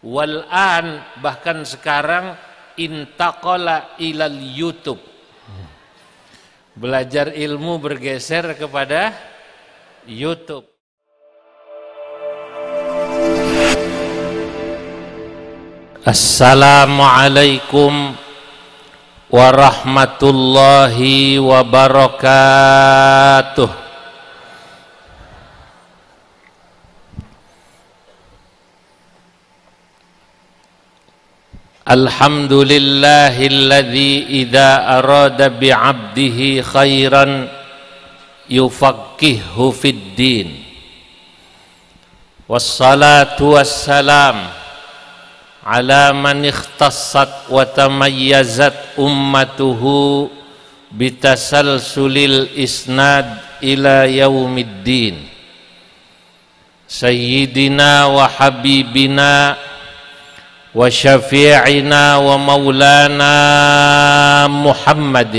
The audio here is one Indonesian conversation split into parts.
Wal'an bahkan sekarang intakola ilal YouTube. Belajar ilmu bergeser kepada YouTube. Assalamualaikum warahmatullahi wabarakatuh. الحمد لله الذي إذا أراد بعبده خيرا يفقهه في الدين والصلاة والسلام على من اختصت وتميزت أمته بتسلسل الإسناد إلى يوم الدين سيدنا وحبيبنا وشفيعنا ومولانا محمد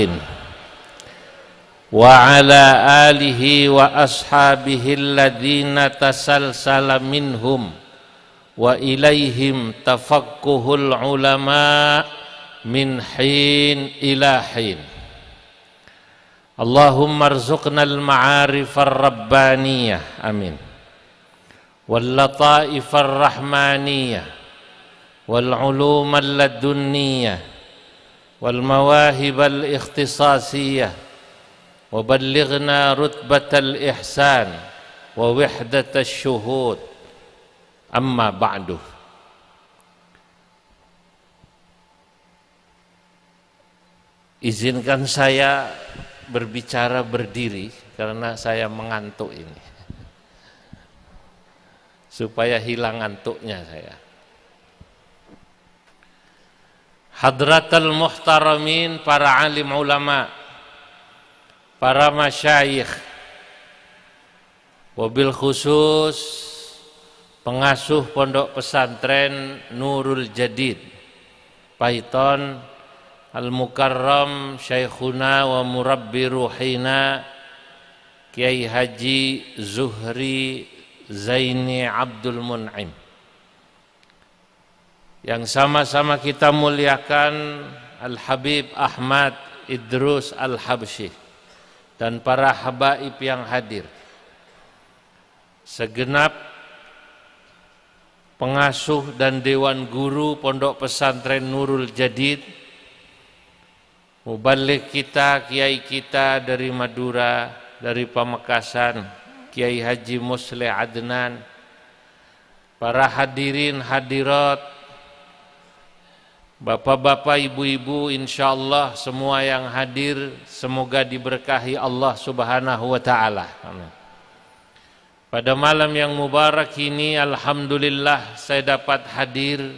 وعلى آله وأصحابه الذين تسلسل منهم وإليهم تفقه العلماء من حين إلى حين اللهم ارزقنا المعارف الربانية أمين واللطائف الرحمانيه wal ulum al الاختصاصية wal mawahib al-ikhtisasiyah wa ballighna rutbat al-ihsan wa wahdat al amma ba'du izinkan saya berbicara berdiri karena saya mengantuk ini supaya hilang antuknya saya Hadratul Muhtaramin para alim ulama para masyayikh wabil khusus pengasuh pondok pesantren Nurul Jadid Paiton Al-Mukarram Syekhuna wa Murabbi Ruhina Kiai Haji Zuhri Zaini Abdul Mun'im yang sama-sama kita muliakan Al-Habib Ahmad Idrus Al-Habsyi dan para habaib yang hadir. Segenap pengasuh dan dewan guru Pondok Pesantren Nurul Jadid, mubalik kita, kiai kita dari Madura, dari Pamekasan, Kiai Haji Musleh Adnan, para hadirin hadirat Bapak-bapak, ibu-ibu, insya Allah semua yang hadir semoga diberkahi Allah Subhanahu wa Ta'ala. Pada malam yang mubarak ini, alhamdulillah, saya dapat hadir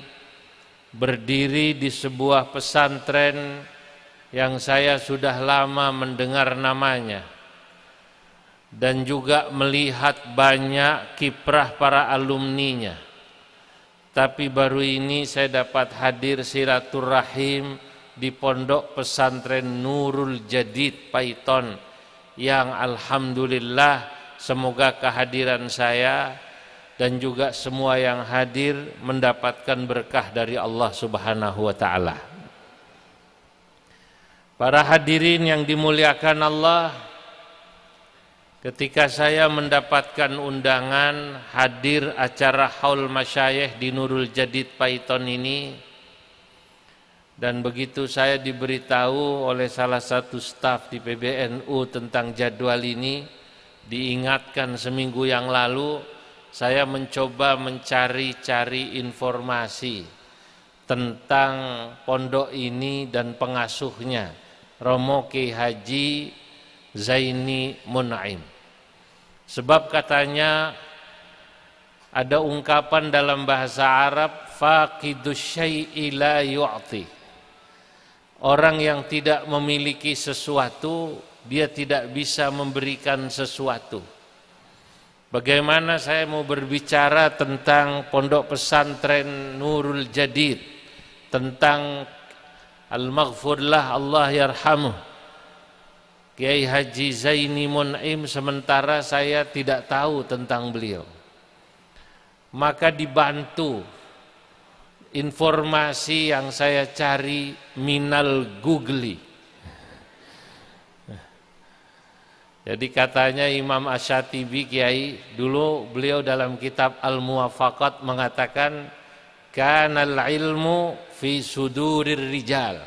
berdiri di sebuah pesantren yang saya sudah lama mendengar namanya dan juga melihat banyak kiprah para alumninya tapi baru ini saya dapat hadir silaturahim di pondok pesantren Nurul Jadid Paiton yang alhamdulillah semoga kehadiran saya dan juga semua yang hadir mendapatkan berkah dari Allah Subhanahu wa taala. Para hadirin yang dimuliakan Allah, Ketika saya mendapatkan undangan hadir acara Haul Masyayih di Nurul Jadid Paiton ini dan begitu saya diberitahu oleh salah satu staf di PBNU tentang jadwal ini diingatkan seminggu yang lalu saya mencoba mencari-cari informasi tentang pondok ini dan pengasuhnya Romo Ki Haji Zaini Munaim Sebab katanya ada ungkapan dalam bahasa Arab faqidus syai'i la yu'ti. Orang yang tidak memiliki sesuatu dia tidak bisa memberikan sesuatu. Bagaimana saya mau berbicara tentang pondok pesantren Nurul Jadid, tentang Al-Maghfurlah Allah Yarhamuh Kiai Haji Zaini Munaim sementara saya tidak tahu tentang beliau. Maka dibantu informasi yang saya cari minal googli. Jadi katanya Imam Asyatibi Kiai dulu beliau dalam kitab Al-Muwafaqat mengatakan kanal ilmu fi sudurir rijal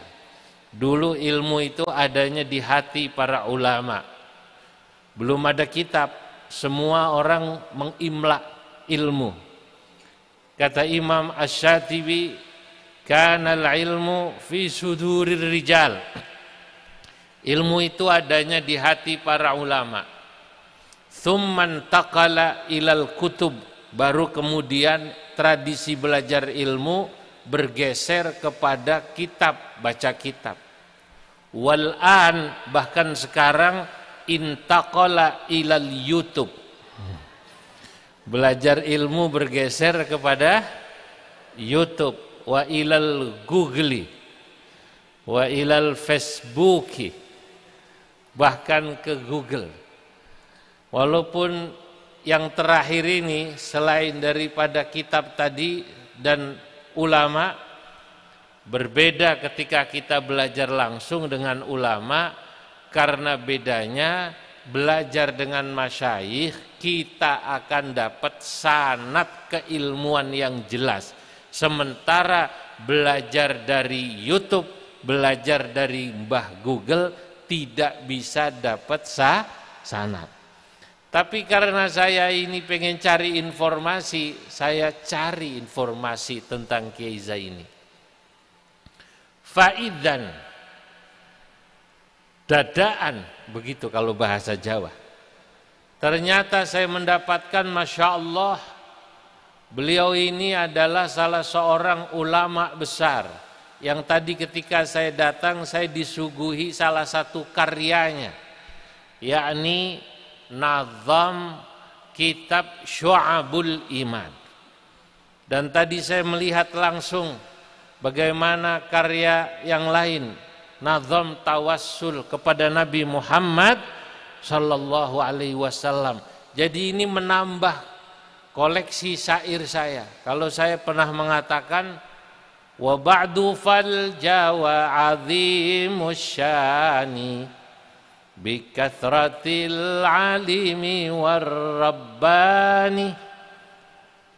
Dulu ilmu itu adanya di hati para ulama. Belum ada kitab, semua orang mengimla ilmu. Kata Imam Ash-Shatibi, kana ilmu fi sudurir rijal. Ilmu itu adanya di hati para ulama. Thumman taqala ilal kutub. Baru kemudian tradisi belajar ilmu bergeser kepada kitab, baca kitab. Wal'an bahkan sekarang intakola ilal YouTube. Belajar ilmu bergeser kepada YouTube wa ilal Google wa ilal Facebook bahkan ke Google. Walaupun yang terakhir ini selain daripada kitab tadi dan ulama Berbeda ketika kita belajar langsung dengan ulama karena bedanya belajar dengan masyayikh kita akan dapat sanat keilmuan yang jelas. Sementara belajar dari YouTube, belajar dari Mbah Google tidak bisa dapat sa sanat. Tapi karena saya ini pengen cari informasi, saya cari informasi tentang Kiai ini faidan dadaan begitu kalau bahasa Jawa ternyata saya mendapatkan Masya Allah beliau ini adalah salah seorang ulama besar yang tadi ketika saya datang saya disuguhi salah satu karyanya yakni Nazam Kitab Syu'abul Iman dan tadi saya melihat langsung bagaimana karya yang lain nazam tawassul kepada Nabi Muhammad sallallahu alaihi wasallam. Jadi ini menambah koleksi syair saya. Kalau saya pernah mengatakan wa ba'du fal jawa azimusyani bi alimi warrabbani rabbani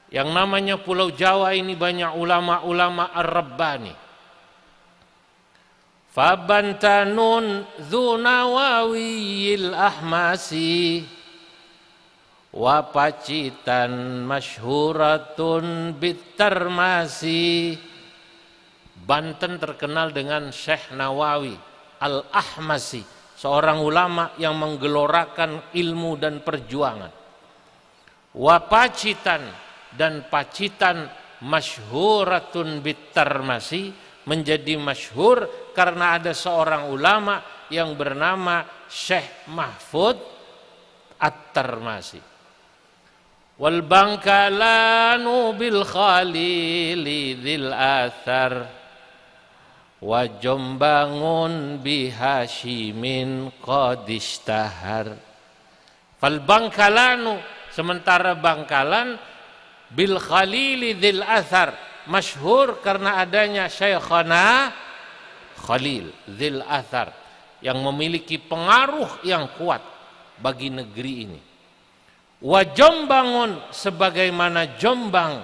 yang namanya Pulau Jawa ini banyak ulama-ulama Ar-Rabbani. Fabantanun dzunawawiyil ahmasi Wapacitan pacitan masyhuratun bitarmasi Banten terkenal dengan Syekh Nawawi Al-Ahmasi seorang ulama yang menggelorakan ilmu dan perjuangan Wapacitan dan pacitan masyhuratun bitarmasi menjadi masyhur karena ada seorang ulama yang bernama Syekh Mahfud At-Tarmasi. Wal bangkalanu bil khalili dzil athar wa jombangun bihashimin qadistahar. Fal bangkalanu sementara bangkalan bil khalili dhil athar masyhur karena adanya syekhana Khalil dhil athar yang memiliki pengaruh yang kuat bagi negeri ini wa jombangun sebagaimana jombang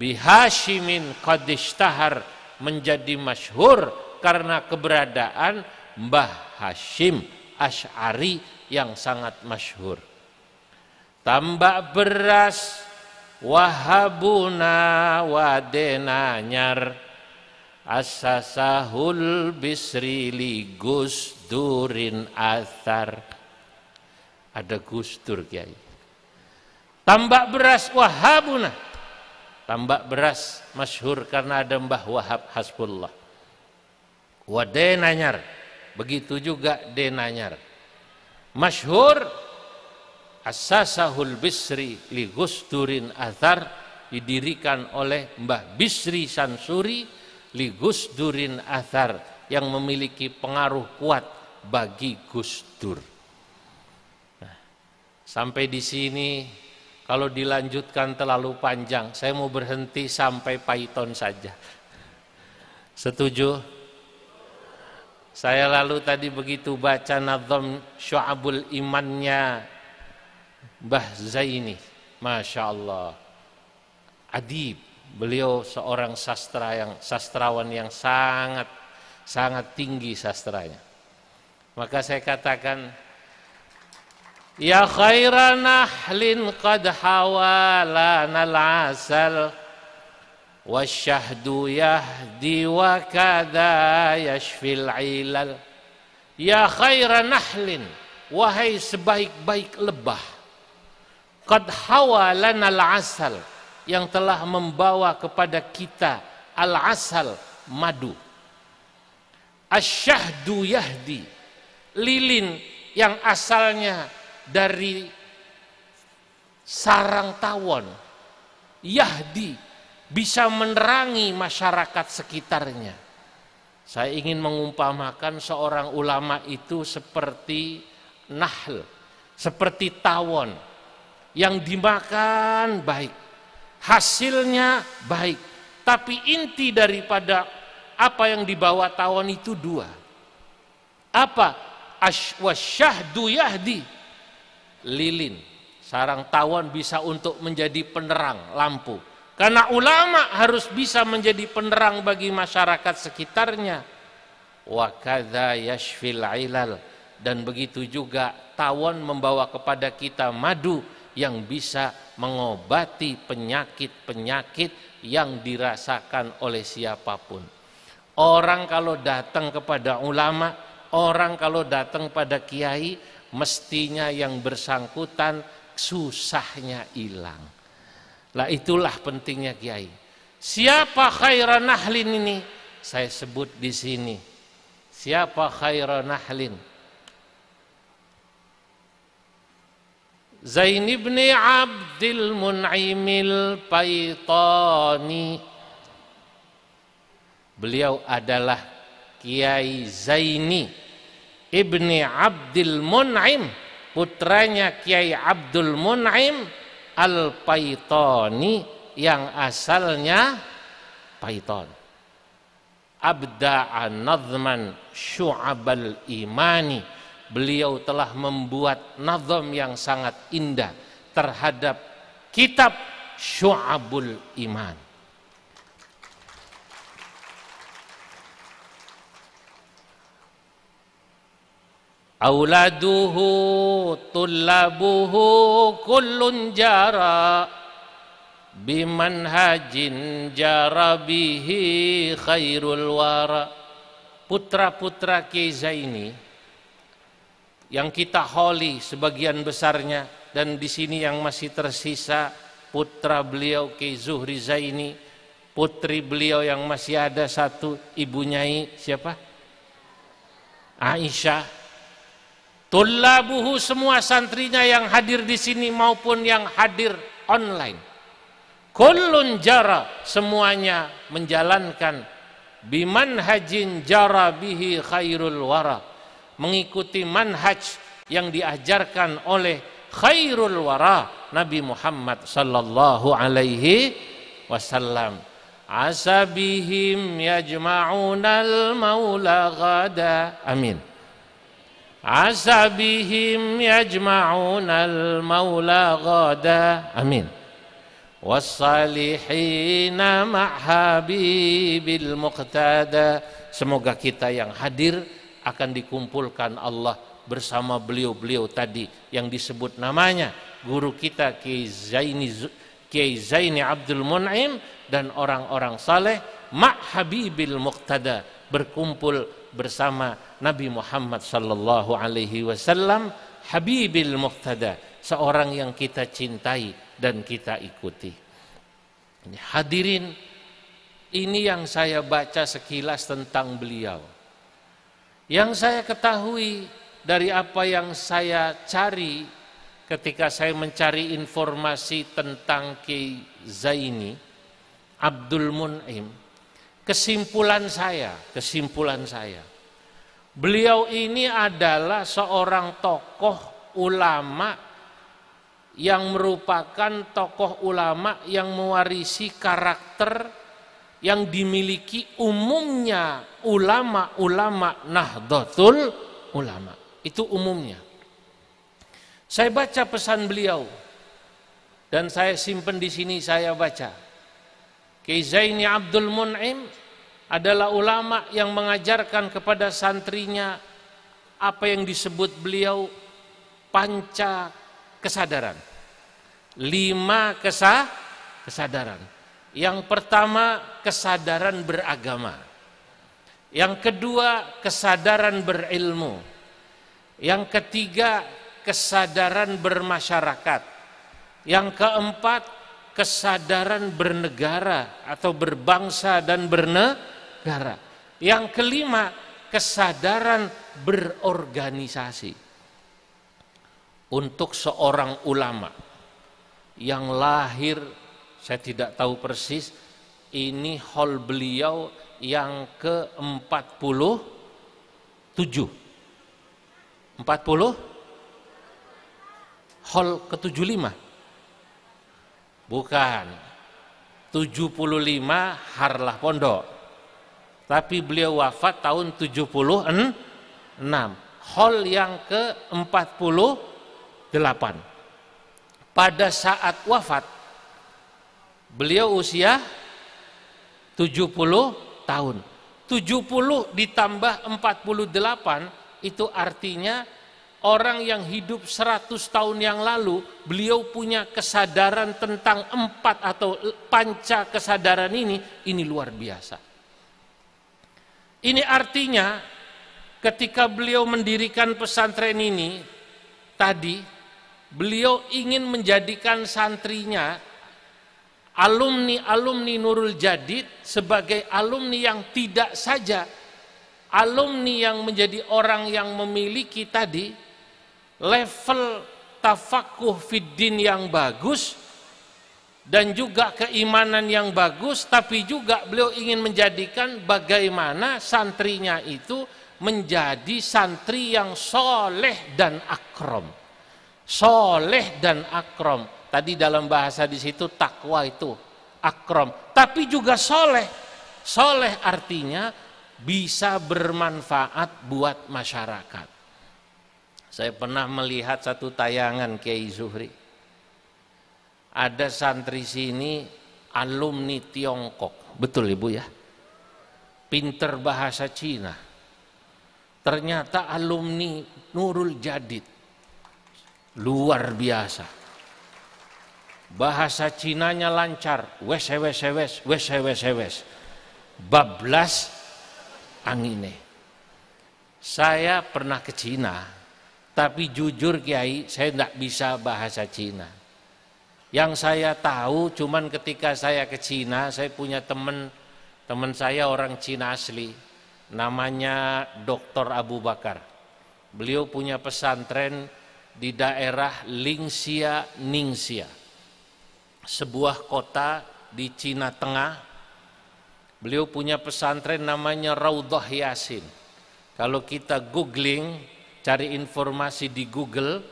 bihashimin qadishtahar menjadi masyhur karena keberadaan Mbah Hashim Ash'ari yang sangat masyhur tambak beras wahabuna wadena nyar asasahul bisri Gus Durin Athar ada Gus Dur Kiai tambak beras wahabuna tambak beras masyhur karena ada Mbah Wahab Hasbullah wadena nyar begitu juga denanyar masyhur Asasahul Bisri li Gusdurin Athar didirikan oleh Mbah Bisri Sansuri li Gusdurin Athar yang memiliki pengaruh kuat bagi Gus Dur. Nah, sampai di sini kalau dilanjutkan terlalu panjang, saya mau berhenti sampai Python saja. Setuju? Saya lalu tadi begitu baca nazam syu'abul imannya Mbah Zaini. Masya Allah. Adib. Beliau seorang sastra yang sastrawan yang sangat sangat tinggi sastranya. Maka saya katakan Ya khairan ahlin qad hawalanal asal Wasyahdu yahdi wa kada yashfil ilal Ya khairan ahlin Wahai sebaik-baik lebah qad al asal yang telah membawa kepada kita al asal madu asyahdu yahdi lilin yang asalnya dari sarang tawon yahdi bisa menerangi masyarakat sekitarnya saya ingin mengumpamakan seorang ulama itu seperti nahl seperti tawon yang dimakan baik, hasilnya baik, tapi inti daripada apa yang dibawa tawon itu dua. Apa? Aswasyahdu yahdi lilin. Sarang tawon bisa untuk menjadi penerang lampu. Karena ulama harus bisa menjadi penerang bagi masyarakat sekitarnya. Wa yashfil ilal dan begitu juga tawon membawa kepada kita madu yang bisa mengobati penyakit-penyakit yang dirasakan oleh siapapun. Orang kalau datang kepada ulama, orang kalau datang pada kiai, mestinya yang bersangkutan susahnya hilang. Lah itulah pentingnya kiai. Siapa khairan nahlin ini? Saya sebut di sini. Siapa khairan nahlin? Zain ibn Abdul Munaimil Paitani Beliau adalah Kiai Zaini Ibni Abdul Mun'im putranya Kiai Abdul Mun'im Al-Paitani yang asalnya Paiton Abda'a Nadhman Syu'abal Imani beliau telah membuat nazam yang sangat indah terhadap kitab Syu'abul Iman. Auladuhu tulabuhu kullun jara bimanhajin hajin jarabihi khairul wara. Putra-putra Kizaini ini yang kita holi sebagian besarnya dan di sini yang masih tersisa putra beliau Ki Zuhri Zaini putri beliau yang masih ada satu ibunya siapa Aisyah Tullabuhu semua santrinya yang hadir di sini maupun yang hadir online Kullun jara semuanya menjalankan biman hajin jara bihi khairul wara mengikuti manhaj yang diajarkan oleh khairul wara Nabi Muhammad sallallahu alaihi wasallam asabihim yajma'unal maula ghada amin asabihim yajma'unal maula ghada amin wassalihina ma'habibil muqtada semoga kita yang hadir akan dikumpulkan Allah bersama beliau-beliau tadi yang disebut namanya guru kita Kiai Zaini Kiai Zaini Abdul Munaim dan orang-orang saleh ma habibil muqtada berkumpul bersama Nabi Muhammad sallallahu alaihi wasallam habibil muqtada seorang yang kita cintai dan kita ikuti hadirin ini yang saya baca sekilas tentang beliau yang saya ketahui dari apa yang saya cari ketika saya mencari informasi tentang Ki Zaini Abdul Mun'im, kesimpulan saya, kesimpulan saya, beliau ini adalah seorang tokoh ulama yang merupakan tokoh ulama yang mewarisi karakter yang dimiliki umumnya ulama-ulama Nahdlatul Ulama. Itu umumnya. Saya baca pesan beliau dan saya simpan di sini saya baca. Kizaini Abdul Mun'im adalah ulama yang mengajarkan kepada santrinya apa yang disebut beliau panca kesadaran. Lima kesah kesadaran yang pertama, kesadaran beragama. Yang kedua, kesadaran berilmu. Yang ketiga, kesadaran bermasyarakat. Yang keempat, kesadaran bernegara atau berbangsa dan bernegara. Yang kelima, kesadaran berorganisasi. Untuk seorang ulama yang lahir saya tidak tahu persis ini hall beliau yang ke-47. 40 hall ke-75. Bukan. 75 Harlah Pondok. Tapi beliau wafat tahun 76. Hall yang ke-48. Pada saat wafat Beliau usia 70 tahun. 70 ditambah 48 itu artinya orang yang hidup 100 tahun yang lalu beliau punya kesadaran tentang empat atau panca kesadaran ini ini luar biasa. Ini artinya ketika beliau mendirikan pesantren ini tadi beliau ingin menjadikan santrinya alumni-alumni Nurul Jadid sebagai alumni yang tidak saja alumni yang menjadi orang yang memiliki tadi level tafakuh fiddin yang bagus dan juga keimanan yang bagus tapi juga beliau ingin menjadikan bagaimana santrinya itu menjadi santri yang soleh dan akrom soleh dan akrom Tadi dalam bahasa di situ takwa itu akrom, tapi juga soleh. Soleh artinya bisa bermanfaat buat masyarakat. Saya pernah melihat satu tayangan Kiai Zuhri. Ada santri sini alumni Tiongkok, betul ibu ya? Pinter bahasa Cina. Ternyata alumni Nurul Jadid. Luar biasa bahasa Cinanya lancar, wes wes wes wes wes wes, bablas angine. Saya pernah ke Cina, tapi jujur Kiai, saya tidak bisa bahasa Cina. Yang saya tahu cuman ketika saya ke Cina, saya punya teman teman saya orang Cina asli, namanya Doktor Abu Bakar. Beliau punya pesantren di daerah Lingxia Ningxia sebuah kota di Cina Tengah. Beliau punya pesantren namanya Raudhah Yasin. Kalau kita googling, cari informasi di Google,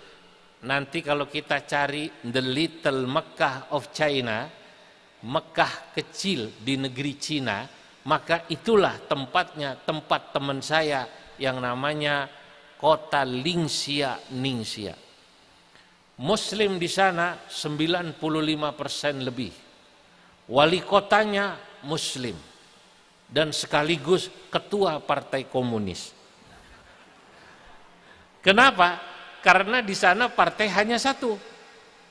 nanti kalau kita cari The Little Mekah of China, Mekah kecil di negeri Cina, maka itulah tempatnya, tempat teman saya yang namanya kota Lingxia Ningxia. Muslim di sana 95 persen lebih. Wali kotanya Muslim dan sekaligus ketua partai komunis. Kenapa? Karena di sana partai hanya satu,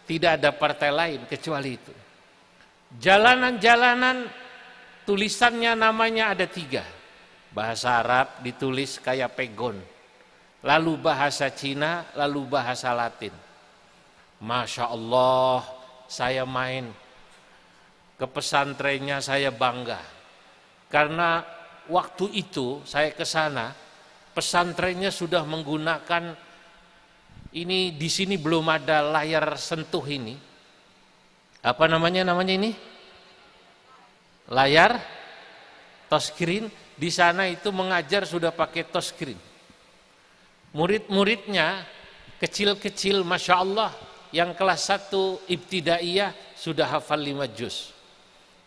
tidak ada partai lain kecuali itu. Jalanan-jalanan tulisannya namanya ada tiga. Bahasa Arab ditulis kayak pegon, lalu bahasa Cina, lalu bahasa Latin Masya Allah, saya main ke pesantrennya saya bangga. Karena waktu itu saya ke sana, pesantrennya sudah menggunakan ini di sini belum ada layar sentuh ini. Apa namanya namanya ini? Layar touchscreen di sana itu mengajar sudah pakai touchscreen. Murid-muridnya kecil-kecil, masya Allah, yang kelas 1 ibtidaiyah sudah hafal 5 juz.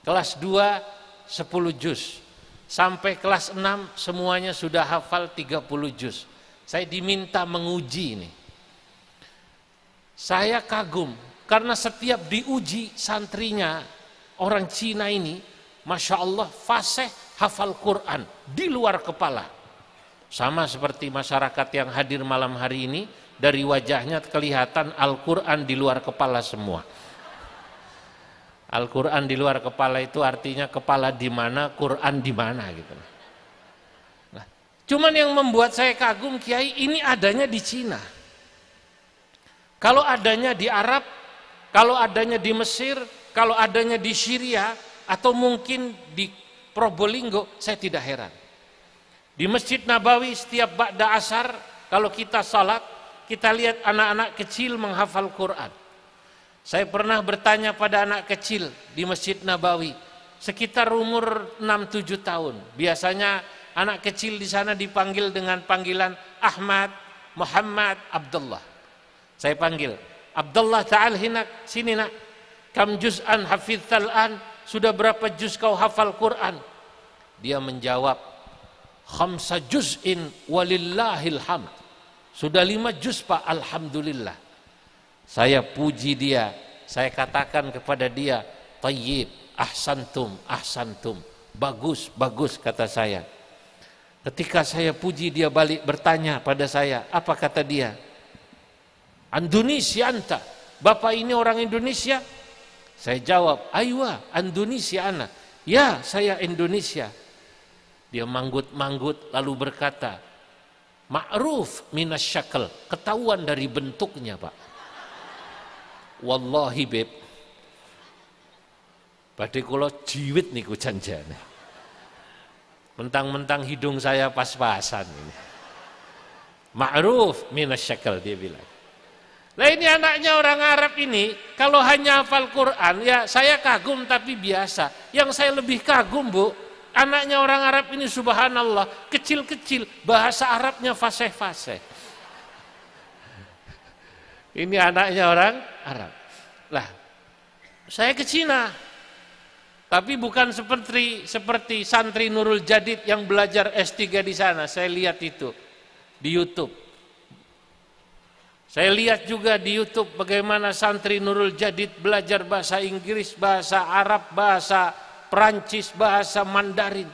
Kelas 2 10 juz. Sampai kelas 6 semuanya sudah hafal 30 juz. Saya diminta menguji ini. Saya kagum karena setiap diuji santrinya orang Cina ini, masya Allah fasih hafal Quran di luar kepala. Sama seperti masyarakat yang hadir malam hari ini, dari wajahnya kelihatan Al-Quran di luar kepala semua. Al-Quran di luar kepala itu artinya kepala di mana, Quran di mana gitu. Nah, cuman yang membuat saya kagum Kiai ini adanya di Cina. Kalau adanya di Arab, kalau adanya di Mesir, kalau adanya di Syria, atau mungkin di Probolinggo, saya tidak heran. Di Masjid Nabawi setiap Ba'da Asar, kalau kita salat, kita lihat anak-anak kecil menghafal Quran. Saya pernah bertanya pada anak kecil di Masjid Nabawi, sekitar umur 6-7 tahun. Biasanya anak kecil di sana dipanggil dengan panggilan Ahmad, Muhammad, Abdullah. Saya panggil, Abdullah ta'al hinak, sini nak. Kam juz'an tal an, sudah berapa juz kau hafal Quran? Dia menjawab, Khamsa juz'in walillahil hamd sudah lima juz Pak, Alhamdulillah. Saya puji dia, saya katakan kepada dia, tayyib, ahsantum, ahsantum. Bagus, bagus kata saya. Ketika saya puji dia balik bertanya pada saya, apa kata dia? Indonesia anta, Bapak ini orang Indonesia? Saya jawab, aywa, Indonesia anak. Ya, saya Indonesia. Dia manggut-manggut lalu berkata, Ma'ruf minasyakel, ketahuan dari bentuknya Pak. Wallahi beb, badai kalau jiwit nih janjane. Mentang-mentang hidung saya pas-pasan ini. Ma'ruf minasyakel dia bilang. Nah ini anaknya orang Arab ini, kalau hanya hafal Quran ya saya kagum tapi biasa. Yang saya lebih kagum bu, Anaknya orang Arab ini subhanallah, kecil-kecil, bahasa Arabnya fasih-fasih. Ini anaknya orang Arab. Lah, saya ke Cina, tapi bukan seperti seperti santri Nurul Jadid yang belajar S3 di sana. Saya lihat itu di YouTube. Saya lihat juga di YouTube bagaimana santri Nurul Jadid belajar bahasa Inggris, bahasa Arab, bahasa Perancis, bahasa Mandarin.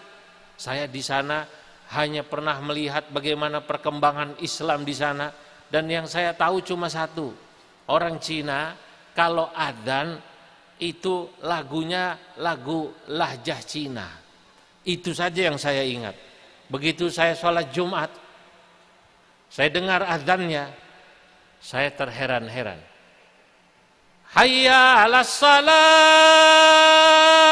Saya di sana hanya pernah melihat bagaimana perkembangan Islam di sana dan yang saya tahu cuma satu. Orang Cina kalau adzan itu lagunya lagu lahjah Cina. Itu saja yang saya ingat. Begitu saya sholat Jumat, saya dengar adzannya, saya terheran-heran. Hayya ala salam.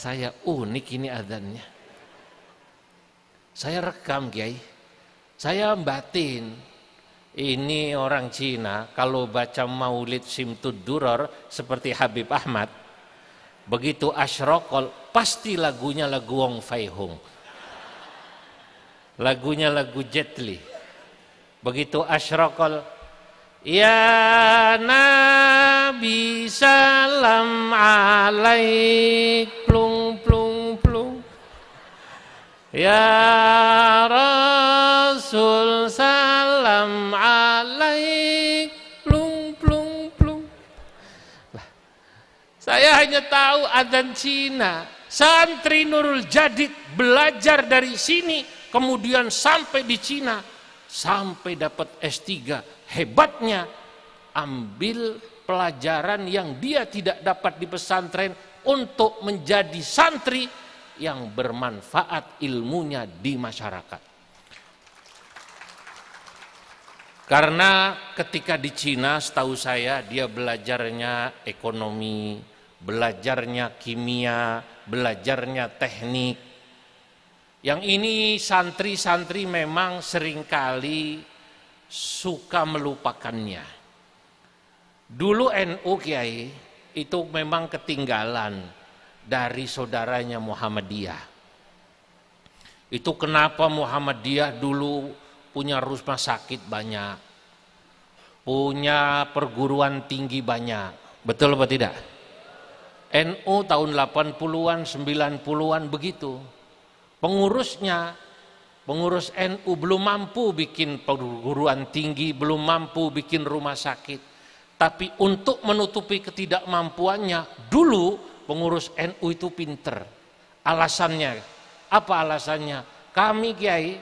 saya, unik uh, ini adanya. Saya rekam Kiai, saya batin. Ini orang Cina kalau baca maulid Simtud Duror seperti Habib Ahmad, begitu asyrokol pasti lagunya lagu Wong Fei Hung. Lagunya lagu Jetli, Begitu asyrokol Ya Nabi salam alaih Ya Rasul salam alaih plung plung plung. saya hanya tahu adzan Cina. Santri Nurul Jadid belajar dari sini kemudian sampai di Cina sampai dapat S3. Hebatnya ambil pelajaran yang dia tidak dapat di pesantren untuk menjadi santri yang bermanfaat ilmunya di masyarakat. Karena ketika di Cina setahu saya dia belajarnya ekonomi, belajarnya kimia, belajarnya teknik. Yang ini santri-santri memang seringkali suka melupakannya. Dulu NU Kiai itu memang ketinggalan dari saudaranya Muhammadiyah. Itu kenapa Muhammadiyah dulu punya rumah sakit banyak, punya perguruan tinggi banyak. Betul apa tidak? NU tahun 80-an, 90-an begitu. Pengurusnya, pengurus NU belum mampu bikin perguruan tinggi, belum mampu bikin rumah sakit. Tapi untuk menutupi ketidakmampuannya, dulu pengurus NU itu pinter. Alasannya, apa alasannya? Kami Kiai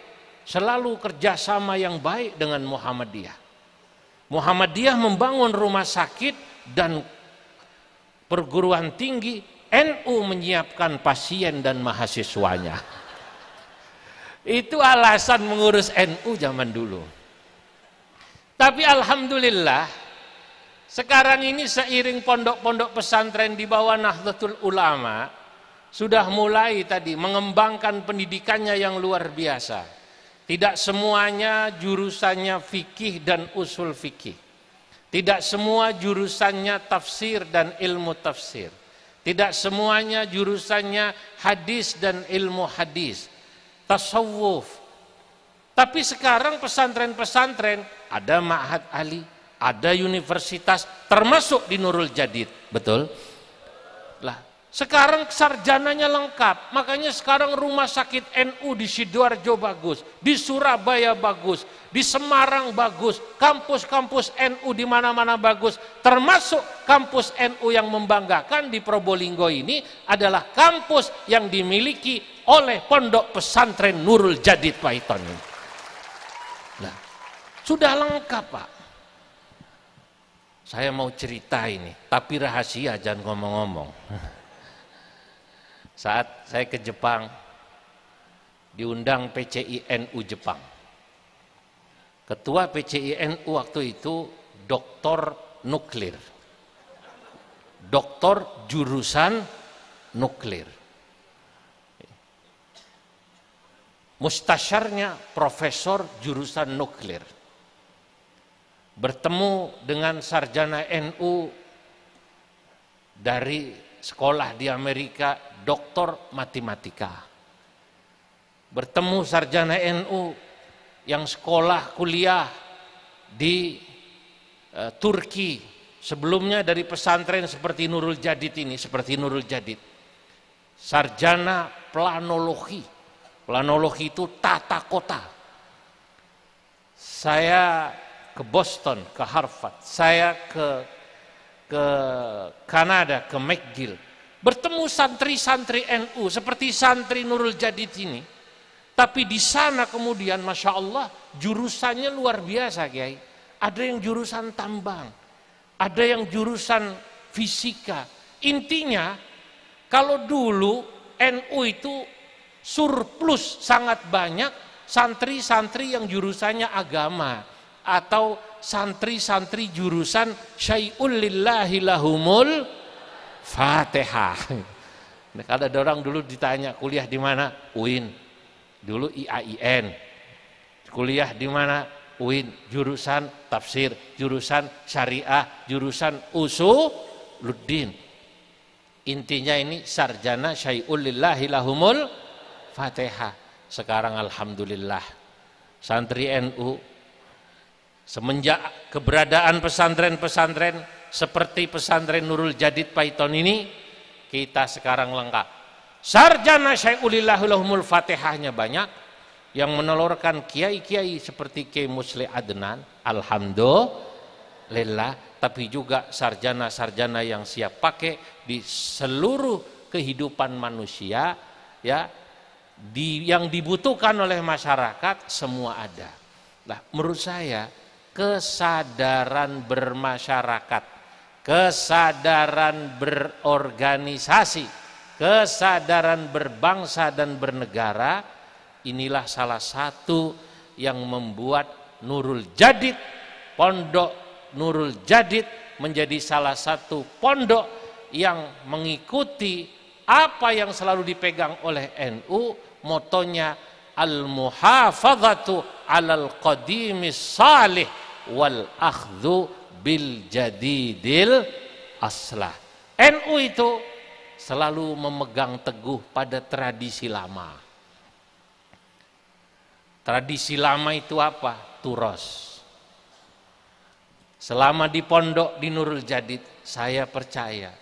selalu kerjasama yang baik dengan Muhammadiyah. Muhammadiyah membangun rumah sakit dan perguruan tinggi, NU menyiapkan pasien dan mahasiswanya. Itu alasan mengurus NU zaman dulu. Tapi alhamdulillah sekarang ini seiring pondok-pondok pesantren di bawah Nahdlatul Ulama sudah mulai tadi mengembangkan pendidikannya yang luar biasa. Tidak semuanya jurusannya fikih dan usul fikih. Tidak semua jurusannya tafsir dan ilmu tafsir. Tidak semuanya jurusannya hadis dan ilmu hadis. Tasawuf. Tapi sekarang pesantren-pesantren ada Ma'had Ali, ada universitas termasuk di Nurul Jadid, betul? Lah, sekarang sarjananya lengkap, makanya sekarang rumah sakit NU di Sidoarjo bagus, di Surabaya bagus, di Semarang bagus, kampus-kampus NU di mana-mana bagus, termasuk kampus NU yang membanggakan di Probolinggo ini adalah kampus yang dimiliki oleh Pondok Pesantren Nurul Jadid Paiton sudah lengkap Pak. Saya mau cerita ini, tapi rahasia jangan ngomong-ngomong. Saat saya ke Jepang, diundang PCINU Jepang. Ketua PCINU waktu itu doktor nuklir. Doktor jurusan nuklir. Mustasyarnya profesor jurusan nuklir bertemu dengan sarjana NU dari sekolah di Amerika, doktor matematika. Bertemu sarjana NU yang sekolah kuliah di e, Turki, sebelumnya dari pesantren seperti Nurul Jadid ini, seperti Nurul Jadid. Sarjana planologi. Planologi itu tata kota. Saya ke Boston, ke Harvard, saya ke ke Kanada, ke McGill. Bertemu santri-santri NU seperti santri Nurul Jadid ini. Tapi di sana kemudian Masya Allah jurusannya luar biasa Kiai. Ada yang jurusan tambang, ada yang jurusan fisika. Intinya kalau dulu NU itu surplus sangat banyak santri-santri yang jurusannya agama atau santri-santri jurusan syai'ul lillahi lahumul fatihah. Nah, ada orang dulu ditanya kuliah di mana? UIN. Dulu IAIN. Kuliah di mana? UIN. Jurusan tafsir, jurusan syariah, jurusan usuluddin. Intinya ini sarjana syai'ul lillahi lahumul fatihah. Sekarang alhamdulillah santri NU Semenjak keberadaan pesantren-pesantren seperti pesantren Nurul Jadid Paiton ini, kita sekarang lengkap. Sarjana Syai'ulillahulahumul Fatihahnya banyak, yang menelurkan kiai-kiai seperti Kiai Musli Adnan, Alhamdulillah, tapi juga sarjana-sarjana yang siap pakai di seluruh kehidupan manusia, ya, di, yang dibutuhkan oleh masyarakat semua ada. Nah, menurut saya kesadaran bermasyarakat, kesadaran berorganisasi, kesadaran berbangsa dan bernegara, inilah salah satu yang membuat Nurul Jadid, Pondok Nurul Jadid menjadi salah satu pondok yang mengikuti apa yang selalu dipegang oleh NU, motonya al-muhafadzatu alal qadimis salih wal akhdu bil jadidil aslah. NU itu selalu memegang teguh pada tradisi lama. Tradisi lama itu apa? Turos. Selama di pondok di Nurul Jadid, saya percaya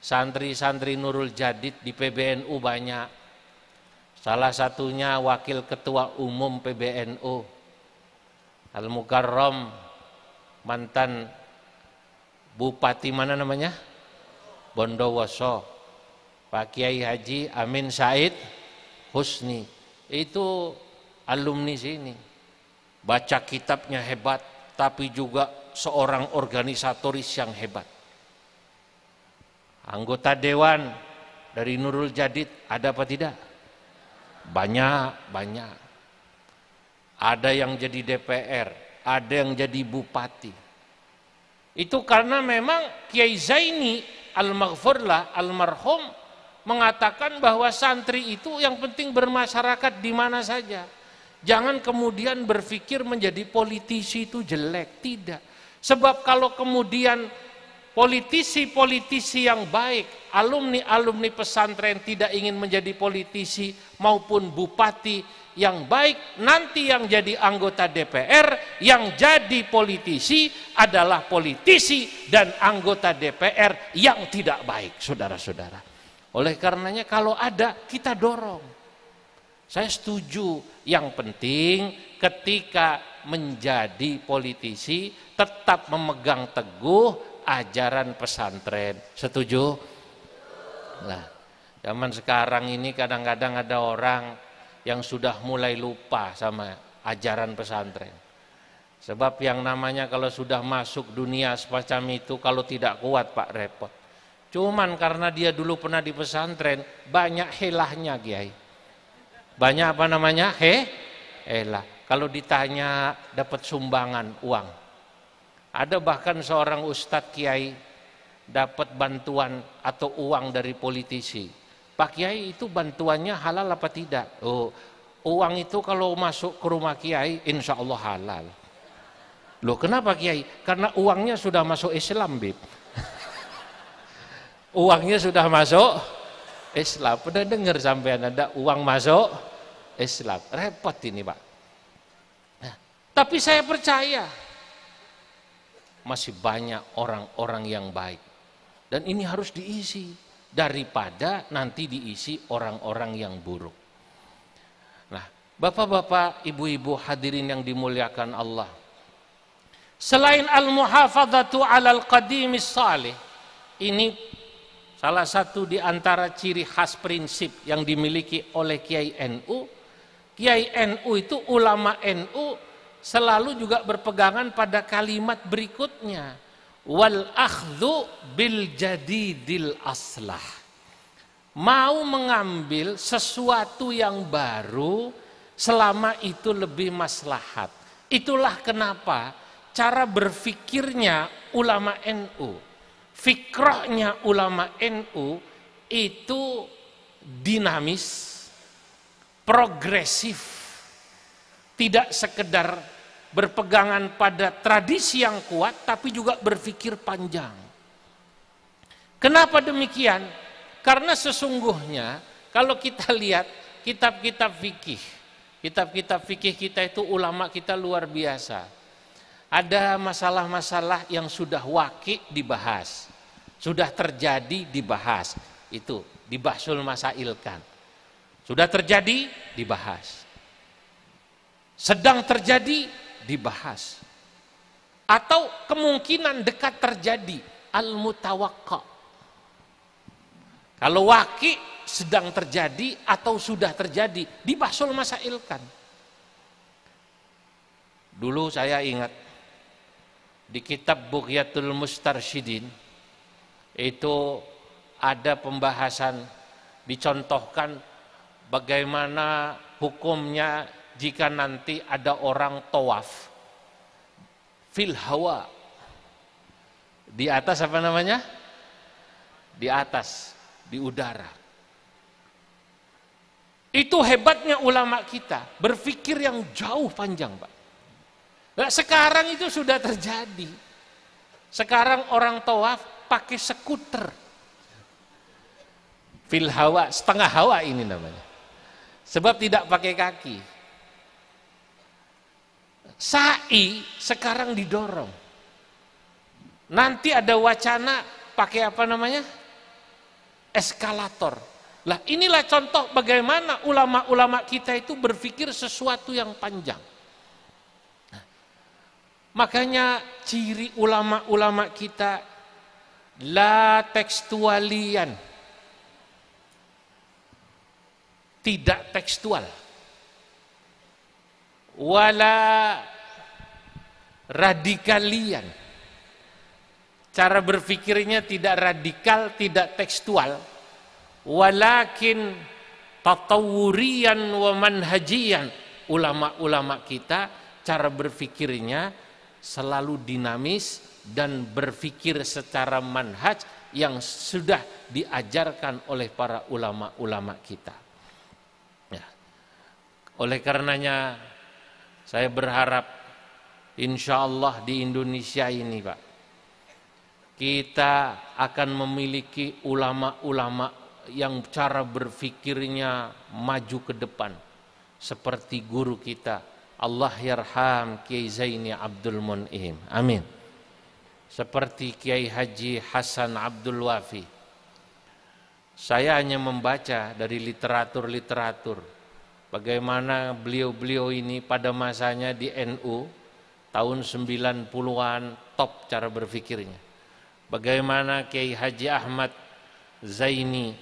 santri-santri Nurul Jadid di PBNU banyak. Salah satunya wakil ketua umum PBNU Al Mukarram mantan bupati mana namanya? Bondowoso. Pak Kiai Haji Amin Said Husni. Itu alumni sini. Baca kitabnya hebat, tapi juga seorang organisatoris yang hebat. Anggota dewan dari Nurul Jadid ada apa tidak? Banyak, banyak. Ada yang jadi DPR, ada yang jadi bupati. Itu karena memang Kiai Zaini Al-Maghfurlah almarhum mengatakan bahwa santri itu yang penting bermasyarakat di mana saja. Jangan kemudian berpikir menjadi politisi itu jelek, tidak. Sebab kalau kemudian politisi-politisi yang baik, alumni-alumni pesantren tidak ingin menjadi politisi maupun bupati, yang baik nanti yang jadi anggota DPR, yang jadi politisi adalah politisi dan anggota DPR yang tidak baik, saudara-saudara. Oleh karenanya kalau ada kita dorong. Saya setuju yang penting ketika menjadi politisi tetap memegang teguh ajaran pesantren. Setuju? Nah, zaman sekarang ini kadang-kadang ada orang yang sudah mulai lupa sama ajaran pesantren. Sebab yang namanya kalau sudah masuk dunia semacam itu kalau tidak kuat Pak repot. Cuman karena dia dulu pernah di pesantren banyak helahnya Kiai. Banyak apa namanya? He? Helah. Kalau ditanya dapat sumbangan uang. Ada bahkan seorang ustadz kiai dapat bantuan atau uang dari politisi Pak Kiai itu bantuannya halal apa tidak? Oh, uang itu kalau masuk ke rumah Kiai, insya Allah halal. Loh kenapa Kiai? Karena uangnya sudah masuk Islam, Bib. uangnya sudah masuk Islam. Pernah dengar sampai ada uang masuk Islam. Repot ini, Pak. Nah, tapi saya percaya masih banyak orang-orang yang baik. Dan ini harus diisi daripada nanti diisi orang-orang yang buruk. Nah, Bapak-bapak, ibu-ibu hadirin yang dimuliakan Allah. Selain al-muhafadzatu 'alal qadimis salih, ini salah satu di antara ciri khas prinsip yang dimiliki oleh Kiai NU. Kiai NU itu ulama NU selalu juga berpegangan pada kalimat berikutnya wal akhdhu bil jadidil aslah. Mau mengambil sesuatu yang baru selama itu lebih maslahat. Itulah kenapa cara berfikirnya ulama NU, fikrahnya ulama NU itu dinamis, progresif, tidak sekedar berpegangan pada tradisi yang kuat tapi juga berpikir panjang. Kenapa demikian? Karena sesungguhnya kalau kita lihat kitab-kitab fikih, kitab-kitab fikih kita itu ulama kita luar biasa. Ada masalah-masalah yang sudah wakil dibahas, sudah terjadi dibahas, itu dibahsul masailkan. Sudah terjadi dibahas. Sedang terjadi dibahas. Atau kemungkinan dekat terjadi al-mutawakka. Kalau waki sedang terjadi atau sudah terjadi, masa masailkan. Dulu saya ingat di kitab Bughyatul Mustarsyidin itu ada pembahasan dicontohkan bagaimana hukumnya jika nanti ada orang tawaf fil hawa di atas apa namanya? Di atas, di udara. Itu hebatnya ulama kita, berpikir yang jauh panjang, Pak. Nah, sekarang itu sudah terjadi. Sekarang orang tawaf pakai skuter. Fil hawa, setengah hawa ini namanya. Sebab tidak pakai kaki. Sa'i sekarang didorong. Nanti ada wacana pakai apa namanya? Eskalator. Lah inilah contoh bagaimana ulama-ulama kita itu berpikir sesuatu yang panjang. Nah, makanya ciri ulama-ulama kita la tekstualian. Tidak tekstual wala radikalian. Cara berpikirnya tidak radikal, tidak tekstual, walakin tatawurian wa manhajian. Ulama-ulama kita cara berpikirnya selalu dinamis dan berpikir secara manhaj yang sudah diajarkan oleh para ulama-ulama kita. Ya. Oleh karenanya saya berharap insya Allah di Indonesia ini Pak, kita akan memiliki ulama-ulama yang cara berfikirnya maju ke depan. Seperti guru kita, Allah yarham Kiai Zaini Abdul Mun'im. Amin. Seperti Kiai Haji Hasan Abdul Wafi. Saya hanya membaca dari literatur-literatur bagaimana beliau-beliau ini pada masanya di NU tahun 90-an top cara berpikirnya. Bagaimana Kiai Haji Ahmad Zaini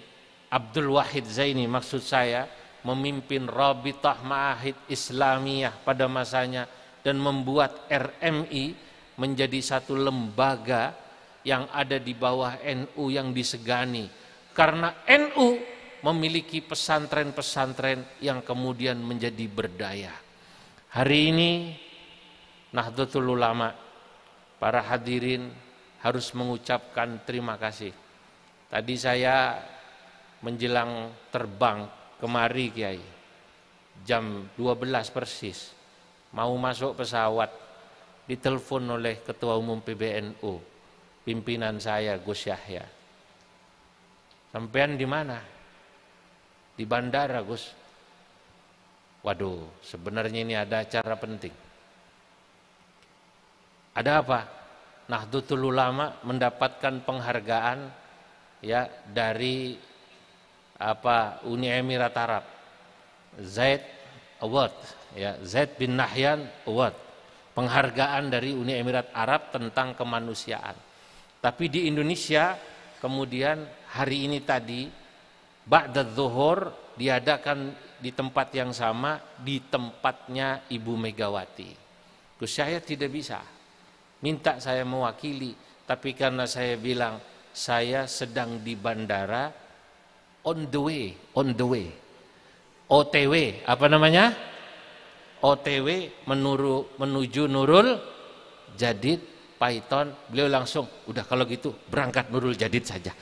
Abdul Wahid Zaini maksud saya memimpin Rabitah Ma'ahid Islamiyah pada masanya dan membuat RMI menjadi satu lembaga yang ada di bawah NU yang disegani karena NU memiliki pesantren-pesantren yang kemudian menjadi berdaya. Hari ini Nahdlatul Ulama, para hadirin harus mengucapkan terima kasih. Tadi saya menjelang terbang kemari Kiai, jam 12 persis, mau masuk pesawat, ditelepon oleh Ketua Umum PBNU, pimpinan saya Gus Yahya. Sampean di mana? di bandara Gus. Waduh, sebenarnya ini ada acara penting. Ada apa? Nahdlatul Ulama mendapatkan penghargaan ya dari apa Uni Emirat Arab. Zaid Award, ya Zaid bin Nahyan Award, penghargaan dari Uni Emirat Arab tentang kemanusiaan. Tapi di Indonesia kemudian hari ini tadi ba'da zuhur diadakan di tempat yang sama di tempatnya Ibu Megawati. Terus saya tidak bisa. Minta saya mewakili, tapi karena saya bilang saya sedang di bandara on the way, on the way. OTW, apa namanya? OTW menuru, menuju Nurul Jadid Python. Beliau langsung, udah kalau gitu berangkat Nurul Jadid saja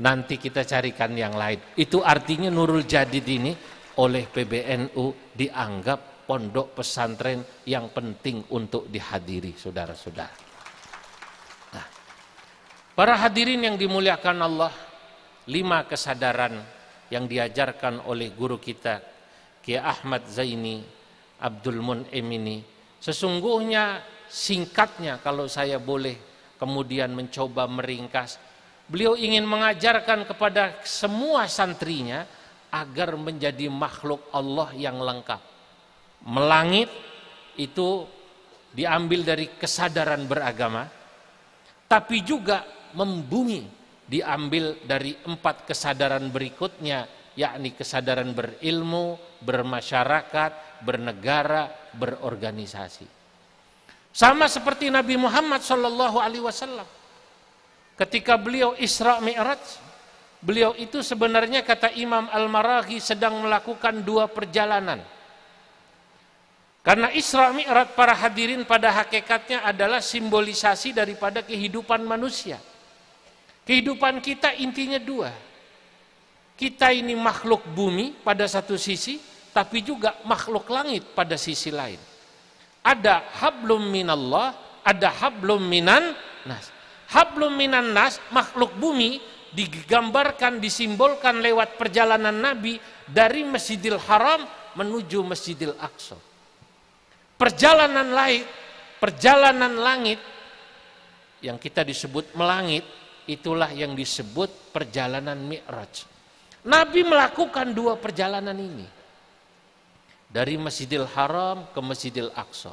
nanti kita carikan yang lain. Itu artinya Nurul Jadid ini oleh PBNU dianggap pondok pesantren yang penting untuk dihadiri saudara-saudara. Nah, para hadirin yang dimuliakan Allah, lima kesadaran yang diajarkan oleh guru kita Kiai Ahmad Zaini Abdul Mun Emini sesungguhnya singkatnya kalau saya boleh kemudian mencoba meringkas Beliau ingin mengajarkan kepada semua santrinya agar menjadi makhluk Allah yang lengkap. Melangit itu diambil dari kesadaran beragama, tapi juga membumi diambil dari empat kesadaran berikutnya, yakni kesadaran berilmu, bermasyarakat, bernegara, berorganisasi. Sama seperti Nabi Muhammad Shallallahu Alaihi Wasallam Ketika beliau Isra Mi'raj, beliau itu sebenarnya kata Imam Al-Maraghi sedang melakukan dua perjalanan. Karena Isra Mi'raj para hadirin pada hakikatnya adalah simbolisasi daripada kehidupan manusia. Kehidupan kita intinya dua. Kita ini makhluk bumi pada satu sisi, tapi juga makhluk langit pada sisi lain. Ada hablum minallah, ada hablum minan nas hablum minan nas makhluk bumi digambarkan disimbolkan lewat perjalanan Nabi dari Masjidil Haram menuju Masjidil Aqsa. Perjalanan lain, perjalanan langit yang kita disebut melangit, itulah yang disebut perjalanan Mi'raj. Nabi melakukan dua perjalanan ini. Dari Masjidil Haram ke Masjidil Aqsa.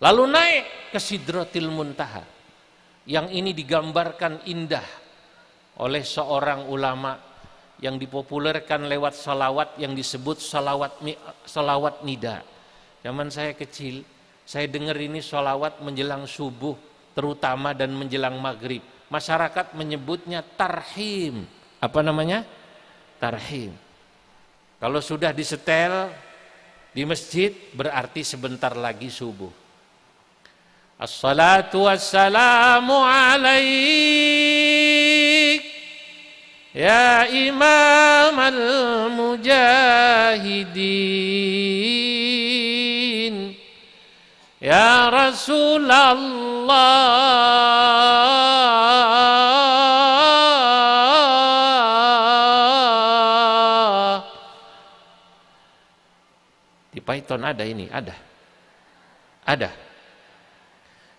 Lalu naik ke Sidrotil Muntaha yang ini digambarkan indah oleh seorang ulama yang dipopulerkan lewat salawat yang disebut salawat salawat nida. Zaman saya kecil, saya dengar ini salawat menjelang subuh terutama dan menjelang maghrib. Masyarakat menyebutnya tarhim. Apa namanya? Tarhim. Kalau sudah disetel di masjid berarti sebentar lagi subuh. Assalatu wassalamu alaik Ya imam al-mujahidin Ya Rasulallah Di Python ada ini, ada Ada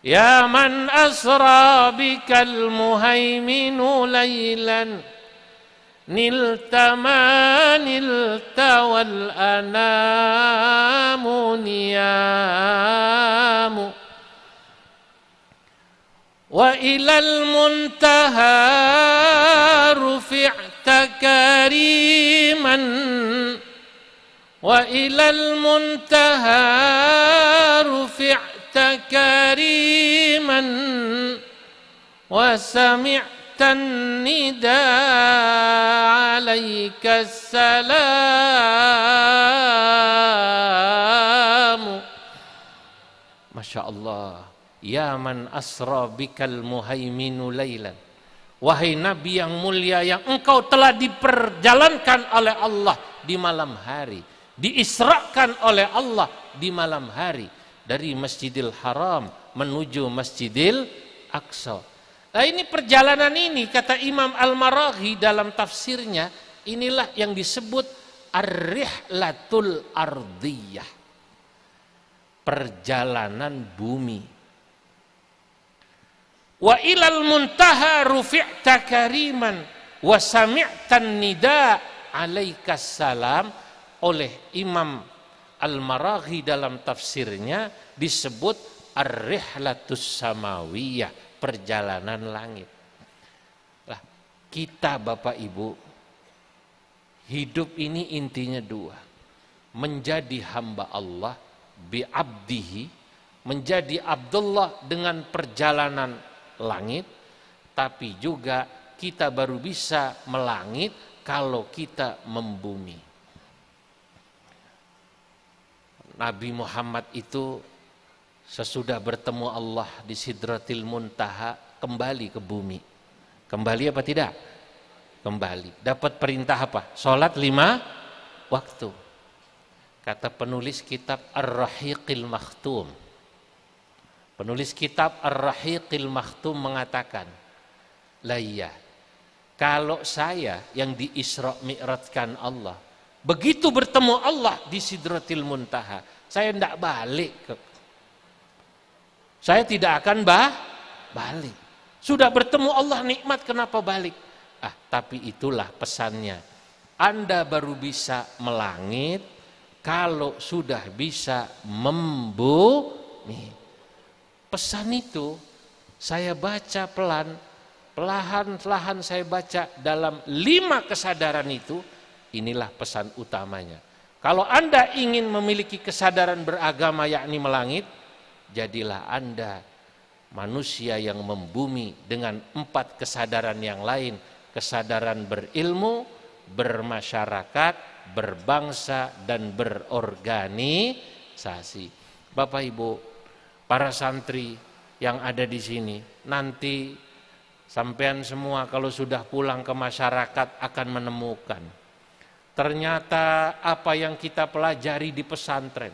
يا من أسرى بك المهيمن ليلا نلت ما نلت والأنام نيام وإلى المنتهى رفعت كريما وإلى المنتهى رفعت كريما وسمعت النداء عليك السلام ما شاء الله يا من أسرى بك المهيمن ليلا Wahai Nabi yang mulia yang engkau telah diperjalankan oleh Allah di malam hari. Diisrakan oleh Allah di malam hari dari Masjidil Haram menuju Masjidil Aqsa. Nah ini perjalanan ini kata Imam Al-Maraghi dalam tafsirnya inilah yang disebut Ar-Rihlatul Ardiyah. Perjalanan bumi. Wa ilal muntaha rufi'ta kariman wa sami'tan nida' alaikas salam oleh Imam Al-Maraghi dalam tafsirnya disebut Ar-Rihlatus Samawiyah, perjalanan langit. Lah, kita Bapak Ibu, hidup ini intinya dua. Menjadi hamba Allah bi'abdihi, menjadi Abdullah dengan perjalanan langit, tapi juga kita baru bisa melangit kalau kita membumi. Nabi Muhammad itu sesudah bertemu Allah di Sidratil Muntaha kembali ke bumi. Kembali apa tidak? Kembali. Dapat perintah apa? Salat lima waktu. Kata penulis kitab Ar-Rahiqil Makhtum. Penulis kitab Ar-Rahiqil Makhtum mengatakan, "Lah iya, kalau saya yang diisra mi'ratkan Allah, Begitu bertemu Allah di Sidratil Muntaha, saya tidak balik. Saya tidak akan bah, balik. Sudah bertemu Allah nikmat kenapa balik? Ah, tapi itulah pesannya. Anda baru bisa melangit kalau sudah bisa Nih. Pesan itu saya baca pelan, pelahan-lahan saya baca dalam lima kesadaran itu Inilah pesan utamanya. Kalau Anda ingin memiliki kesadaran beragama yakni melangit, jadilah Anda manusia yang membumi dengan empat kesadaran yang lain. Kesadaran berilmu, bermasyarakat, berbangsa, dan berorganisasi. Bapak Ibu, para santri yang ada di sini, nanti sampean semua kalau sudah pulang ke masyarakat akan menemukan Ternyata apa yang kita pelajari di pesantren,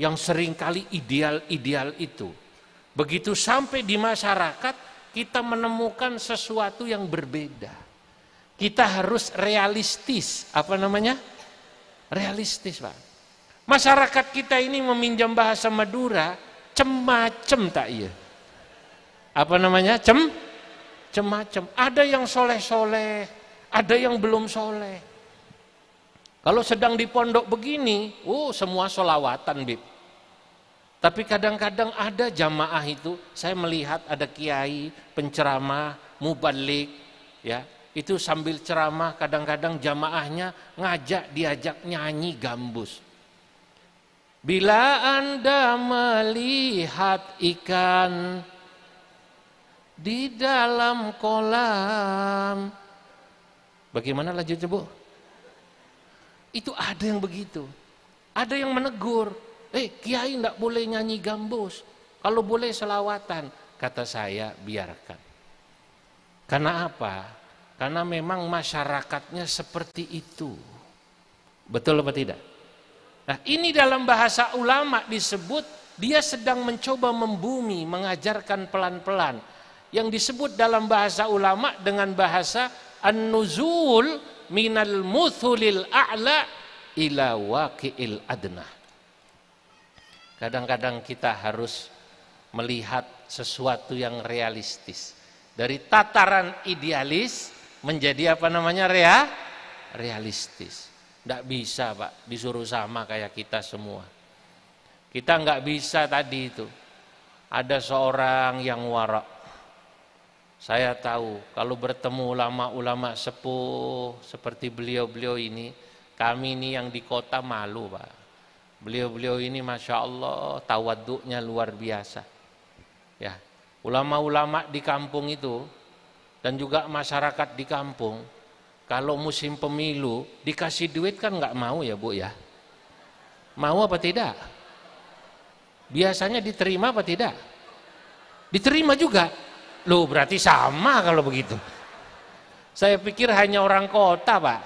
yang seringkali ideal-ideal itu, begitu sampai di masyarakat, kita menemukan sesuatu yang berbeda. Kita harus realistis, apa namanya? Realistis, Pak. Masyarakat kita ini meminjam bahasa Madura, cemacem tak iya? Apa namanya? Cem? Cemacem. Ada yang soleh-soleh, ada yang belum soleh kalau sedang di pondok begini, oh semua solawatan bib. Tapi kadang-kadang ada jamaah itu, saya melihat ada kiai, penceramah, mubalik, ya itu sambil ceramah kadang-kadang jamaahnya ngajak diajak nyanyi gambus. Bila anda melihat ikan di dalam kolam, bagaimana lanjutnya bu? Itu ada yang begitu. Ada yang menegur, eh kiai tidak boleh nyanyi gambus. Kalau boleh selawatan, kata saya biarkan. Karena apa? Karena memang masyarakatnya seperti itu. Betul apa tidak? Nah ini dalam bahasa ulama disebut dia sedang mencoba membumi, mengajarkan pelan-pelan. Yang disebut dalam bahasa ulama dengan bahasa an-nuzul minal muthulil a'la ila waqi'il adna. Kadang-kadang kita harus melihat sesuatu yang realistis. Dari tataran idealis menjadi apa namanya rea? realistis. Tidak bisa Pak, disuruh sama kayak kita semua. Kita nggak bisa tadi itu. Ada seorang yang warak, saya tahu kalau bertemu ulama-ulama sepuh seperti beliau-beliau ini, kami ini yang di kota malu Pak. Beliau-beliau ini Masya Allah tawaduknya luar biasa. Ya, Ulama-ulama di kampung itu dan juga masyarakat di kampung, kalau musim pemilu dikasih duit kan nggak mau ya Bu ya? Mau apa tidak? Biasanya diterima apa tidak? Diterima juga. Loh berarti sama kalau begitu. Saya pikir hanya orang kota Pak.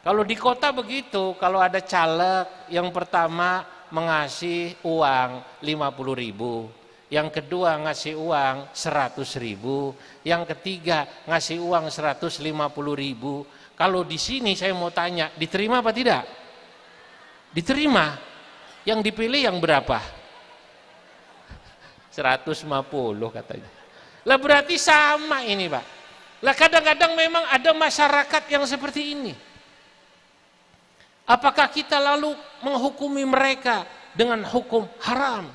Kalau di kota begitu, kalau ada caleg yang pertama mengasih uang 50 ribu, yang kedua ngasih uang 100 ribu, yang ketiga ngasih uang 150 ribu. Kalau di sini saya mau tanya, diterima apa tidak? Diterima. Yang dipilih yang berapa? 150 katanya. Lah berarti sama ini Pak. Lah kadang-kadang memang ada masyarakat yang seperti ini. Apakah kita lalu menghukumi mereka dengan hukum haram?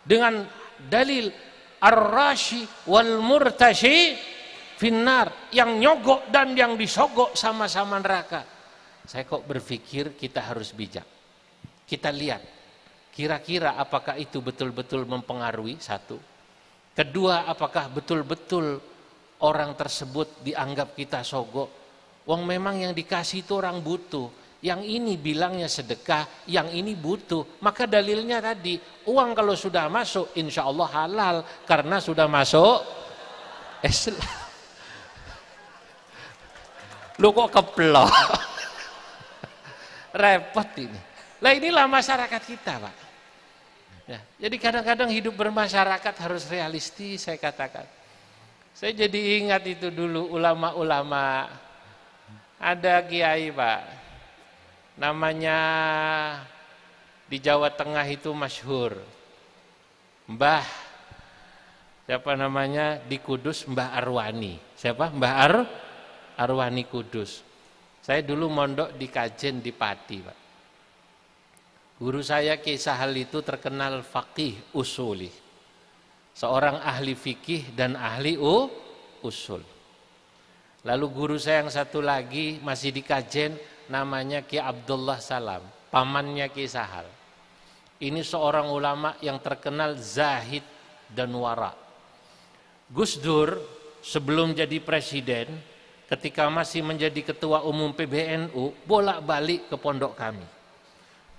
Dengan dalil ar-rashi wal murtashi finnar yang nyogok dan yang disogok sama-sama neraka. Saya kok berpikir kita harus bijak. Kita lihat kira-kira apakah itu betul-betul mempengaruhi satu Kedua, apakah betul-betul orang tersebut dianggap kita sogok? Wong memang yang dikasih itu orang butuh. Yang ini bilangnya sedekah, yang ini butuh. Maka dalilnya tadi, uang kalau sudah masuk, insya Allah halal. Karena sudah masuk, Eh, Lu kok keplok? Repot ini. Lah inilah masyarakat kita, Pak. Ya, jadi kadang-kadang hidup bermasyarakat harus realistis saya katakan. Saya jadi ingat itu dulu ulama-ulama. Ada kiai pak, namanya di Jawa Tengah itu masyhur. Mbah siapa namanya di Kudus Mbah Arwani. Siapa? Mbah Ar Arwani Kudus. Saya dulu mondok di Kajen di Pati, Pak. Guru saya Kiai Sahal itu terkenal faqih usuli. Seorang ahli fikih dan ahli u, usul. Lalu guru saya yang satu lagi masih di kajen namanya Ki Abdullah Salam, pamannya Ki Sahal. Ini seorang ulama yang terkenal zahid dan wara. Gus Dur sebelum jadi presiden ketika masih menjadi ketua umum PBNU bolak-balik ke pondok kami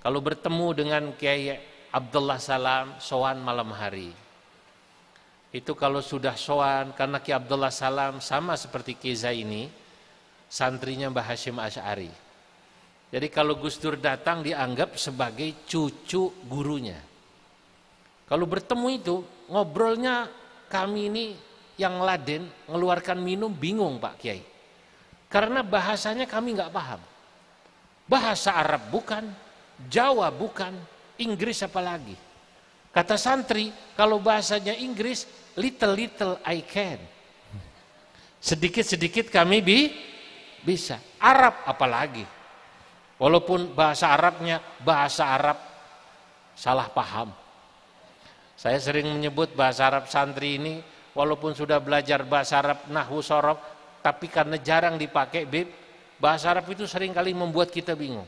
kalau bertemu dengan Kiai Abdullah Salam soan malam hari. Itu kalau sudah soan karena Kiai Abdullah Salam sama seperti Kiza ini santrinya Mbah Hashim Asy'ari. Jadi kalau Gus Dur datang dianggap sebagai cucu gurunya. Kalau bertemu itu ngobrolnya kami ini yang Laden ngeluarkan minum bingung Pak Kiai. Karena bahasanya kami nggak paham. Bahasa Arab bukan, Jawa bukan, Inggris apalagi. Kata santri, kalau bahasanya Inggris, little little I can. Sedikit-sedikit kami bi bisa. Arab apalagi. Walaupun bahasa Arabnya bahasa Arab salah paham. Saya sering menyebut bahasa Arab santri ini walaupun sudah belajar bahasa Arab nahwu sorok tapi karena jarang dipakai bib bahasa Arab itu seringkali membuat kita bingung.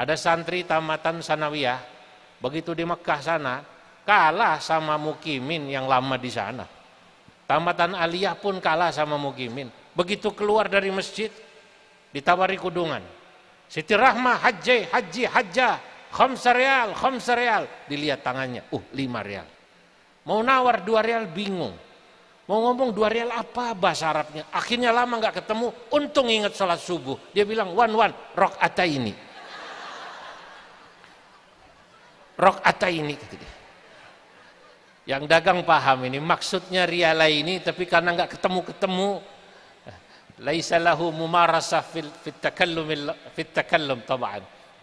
Ada santri tamatan sanawiyah, begitu di Mekah sana, kalah sama mukimin yang lama di sana. Tamatan aliyah pun kalah sama mukimin. Begitu keluar dari masjid, ditawari kudungan. Siti Rahmah haji, haji, haja khomsa real, khomsa real. Dilihat tangannya, uh lima real. Mau nawar dua real bingung. Mau ngomong dua real apa bahasa Arabnya. Akhirnya lama nggak ketemu, untung ingat sholat subuh. Dia bilang, wan wan, rok ini. Rok ata ini yang dagang paham ini maksudnya riala ini tapi karena nggak ketemu-ketemu laisa lahu fil fit takallum fit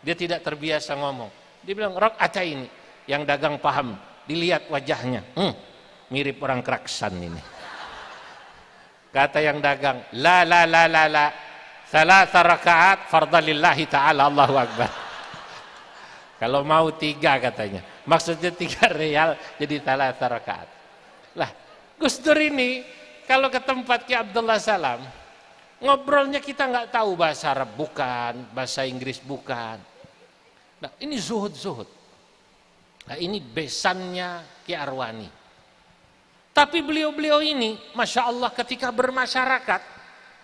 dia tidak terbiasa ngomong dia bilang rok ata ini yang dagang paham dilihat wajahnya hmm, mirip orang keraksan ini kata yang dagang la la la la la salah rakaat fardalillahi ta'ala Allahu Akbar kalau mau tiga katanya. Maksudnya tiga real jadi tala rakaat. Lah, Gus Dur ini kalau ke tempat Ki Abdullah Salam, ngobrolnya kita nggak tahu bahasa Arab bukan, bahasa Inggris bukan. Nah, ini zuhud-zuhud. Nah, ini besannya Ki Arwani. Tapi beliau-beliau ini, Masya Allah ketika bermasyarakat,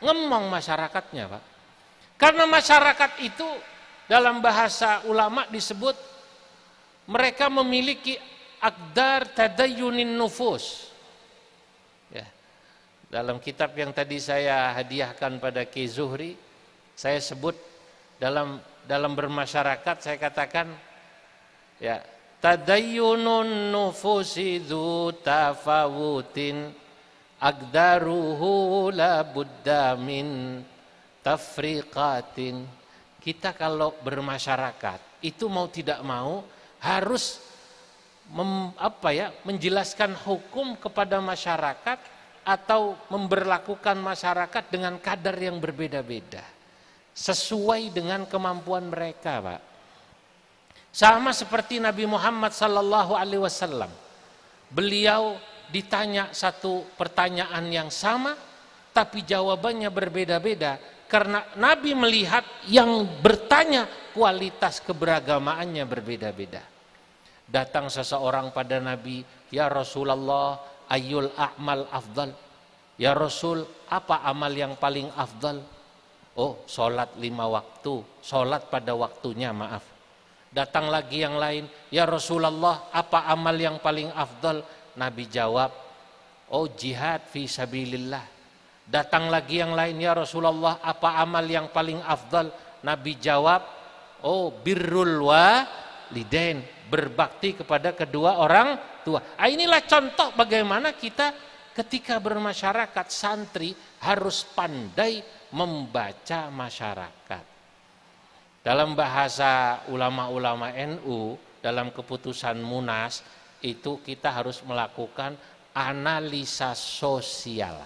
ngemong masyarakatnya Pak. Karena masyarakat itu dalam bahasa ulama disebut mereka memiliki akdar tadayunin nufus. Ya. Dalam kitab yang tadi saya hadiahkan pada Ki Zuhri, saya sebut dalam dalam bermasyarakat saya katakan ya tadayunun nufusi dhu tafawutin akdaruhu la buddha min tafriqatin kita kalau bermasyarakat itu mau tidak mau harus mem, apa ya menjelaskan hukum kepada masyarakat atau memberlakukan masyarakat dengan kadar yang berbeda-beda sesuai dengan kemampuan mereka, Pak. Sama seperti Nabi Muhammad sallallahu alaihi wasallam. Beliau ditanya satu pertanyaan yang sama tapi jawabannya berbeda-beda karena Nabi melihat yang bertanya kualitas keberagamaannya berbeda-beda. Datang seseorang pada Nabi, Ya Rasulullah, ayul a'mal afdal. Ya Rasul, apa amal yang paling afdal? Oh, sholat lima waktu, sholat pada waktunya, maaf. Datang lagi yang lain, Ya Rasulullah, apa amal yang paling afdal? Nabi jawab, Oh jihad fi sabilillah Datang lagi yang lain, ya Rasulullah, apa amal yang paling afdal? Nabi jawab, oh birrul walidain, berbakti kepada kedua orang tua. Ah, inilah contoh bagaimana kita ketika bermasyarakat santri harus pandai membaca masyarakat. Dalam bahasa ulama-ulama NU, dalam keputusan Munas itu kita harus melakukan analisa sosial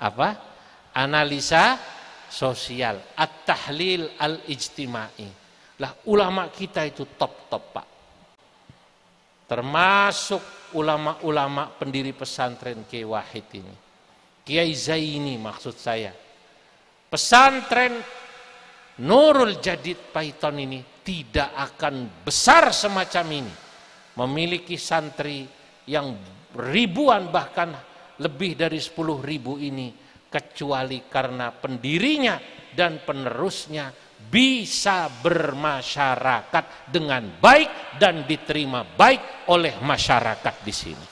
apa? Analisa sosial, at-tahlil al-ijtimai. Lah ulama kita itu top-top, Pak. Termasuk ulama-ulama pendiri pesantren Kiai Wahid ini. Kiai Zaini maksud saya. Pesantren Nurul Jadid Python ini tidak akan besar semacam ini. Memiliki santri yang ribuan bahkan lebih dari 10 ribu ini kecuali karena pendirinya dan penerusnya bisa bermasyarakat dengan baik dan diterima baik oleh masyarakat di sini.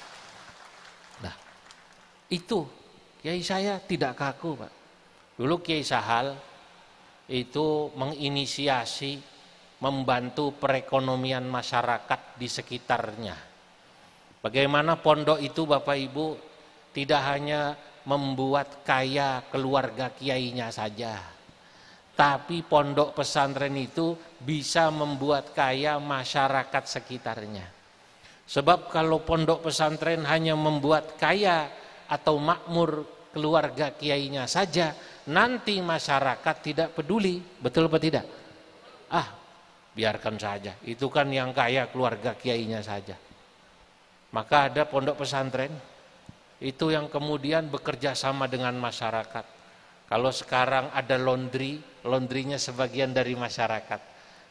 Nah, itu kiai saya tidak kaku, Pak. Dulu Kiai Sahal itu menginisiasi membantu perekonomian masyarakat di sekitarnya. Bagaimana pondok itu Bapak Ibu tidak hanya membuat kaya keluarga kiainya saja, tapi pondok pesantren itu bisa membuat kaya masyarakat sekitarnya. Sebab kalau pondok pesantren hanya membuat kaya atau makmur keluarga kiainya saja, nanti masyarakat tidak peduli, betul apa tidak? Ah, biarkan saja. Itu kan yang kaya keluarga kiainya saja. Maka ada pondok pesantren itu yang kemudian bekerja sama dengan masyarakat. Kalau sekarang ada laundry, laundrynya sebagian dari masyarakat.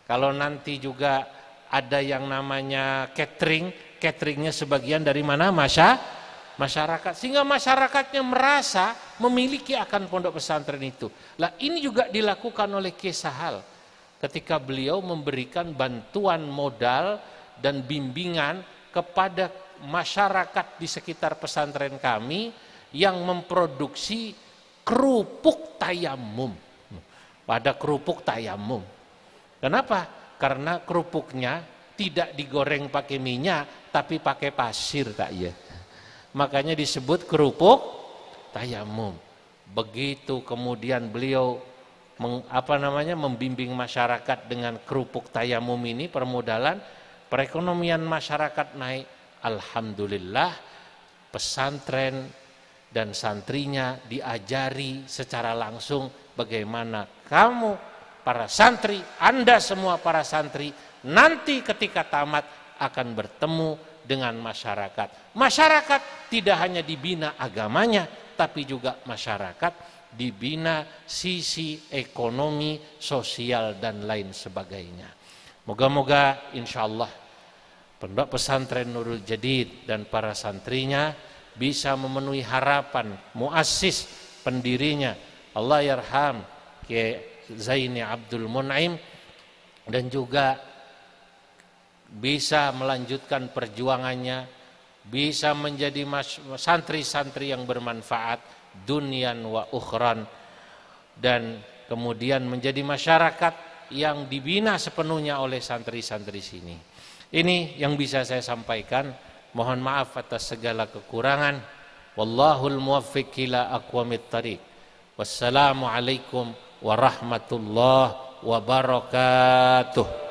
Kalau nanti juga ada yang namanya catering, cateringnya sebagian dari mana masya, masyarakat sehingga masyarakatnya merasa memiliki akan pondok pesantren itu. Lah ini juga dilakukan oleh Kesahal ketika beliau memberikan bantuan modal dan bimbingan kepada masyarakat di sekitar pesantren kami yang memproduksi kerupuk tayamum. Pada kerupuk tayamum. Kenapa? Karena kerupuknya tidak digoreng pakai minyak, tapi pakai pasir tak ya. Makanya disebut kerupuk tayamum. Begitu kemudian beliau meng, apa namanya membimbing masyarakat dengan kerupuk tayamum ini permodalan perekonomian masyarakat naik Alhamdulillah pesantren dan santrinya diajari secara langsung bagaimana kamu para santri, Anda semua para santri nanti ketika tamat akan bertemu dengan masyarakat. Masyarakat tidak hanya dibina agamanya, tapi juga masyarakat dibina sisi ekonomi, sosial, dan lain sebagainya. Moga-moga insya Allah Pondok pesantren Nurul Jadid dan para santrinya bisa memenuhi harapan muassis pendirinya Allah yarham ke Zaini Abdul Munaim dan juga bisa melanjutkan perjuangannya, bisa menjadi santri-santri yang bermanfaat dunian wa ukhran dan kemudian menjadi masyarakat yang dibina sepenuhnya oleh santri-santri sini. Ini yang bisa saya sampaikan. Mohon maaf atas segala kekurangan. Wallahul muwaffiq ila aqwamit tariq. Wassalamualaikum warahmatullahi wabarakatuh.